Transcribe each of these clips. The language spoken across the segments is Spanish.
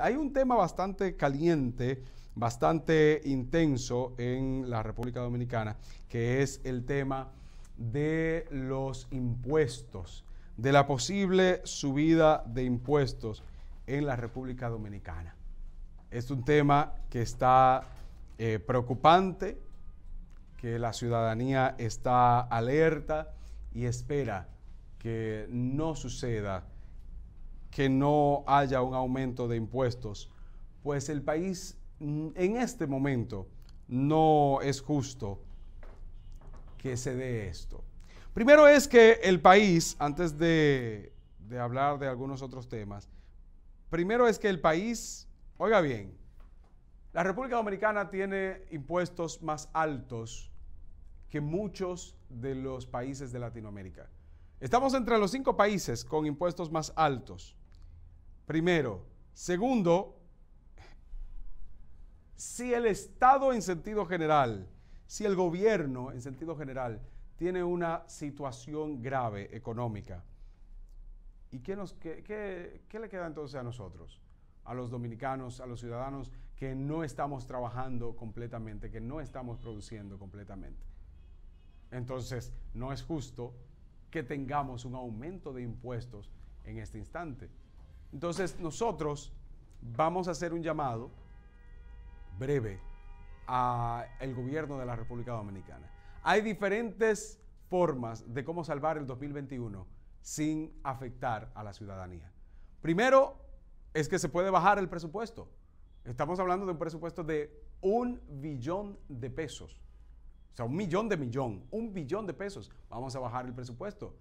hay un tema bastante caliente, bastante intenso en la República Dominicana, que es el tema de los impuestos, de la posible subida de impuestos en la República Dominicana. Es un tema que está eh, preocupante, que la ciudadanía está alerta y espera que no suceda que no haya un aumento de impuestos, pues el país mm, en este momento no es justo que se dé esto. Primero es que el país, antes de, hablar de algunos otros temas, primero es que el país, oiga bien, la República Dominicana tiene impuestos más altos que muchos de los países de Latinoamérica. Estamos entre los cinco países con impuestos más altos. Primero. Segundo, si el Estado en sentido general, si el gobierno en sentido general tiene una situación grave económica, ¿y qué, nos, le queda entonces a nosotros? a los dominicanos, a los ciudadanos, que no estamos trabajando completamente, que no estamos produciendo completamente. Entonces, no es justo que tengamos un aumento de impuestos en este instante. Entonces nosotros vamos a hacer un llamado breve al gobierno de la República Dominicana. Hay diferentes formas de cómo salvar el 2021 sin afectar a la ciudadanía. Primero es que se puede bajar el presupuesto. Estamos hablando de un presupuesto de un billón de pesos. O sea, un millón de millón, un billón de pesos. Vamos a bajar el presupuesto.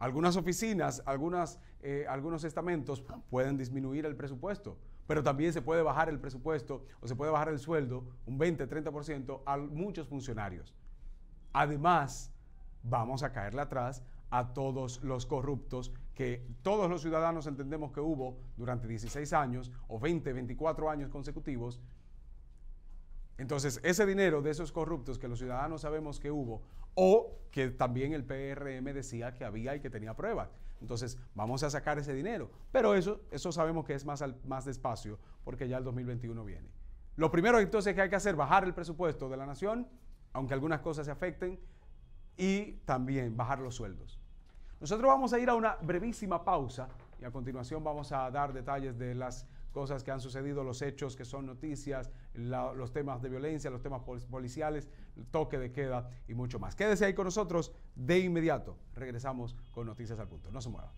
Algunas oficinas, algunas, eh, algunos estamentos pueden disminuir el presupuesto, pero también se puede bajar el presupuesto o se puede bajar el sueldo un 20-30% a muchos funcionarios. Además, vamos a caerle atrás a todos los corruptos que todos los ciudadanos entendemos que hubo durante 16 años o 20, 24 años consecutivos entonces, ese dinero de esos corruptos que los ciudadanos sabemos que hubo, o que también el PRM decía que había y que tenía pruebas. Entonces, vamos a sacar ese dinero. Pero eso, eso sabemos que es más, más despacio, porque ya el 2021 viene. Lo primero entonces que hay que hacer, bajar el presupuesto de la nación, aunque algunas cosas se afecten, y también bajar los sueldos. Nosotros vamos a ir a una brevísima pausa y a continuación vamos a dar detalles de las cosas que han sucedido, los hechos que son noticias, los temas de violencia, los temas policiales, el toque de queda y mucho más. Quédese ahí con nosotros de inmediato. Regresamos con Noticias al Punto. No se mueva.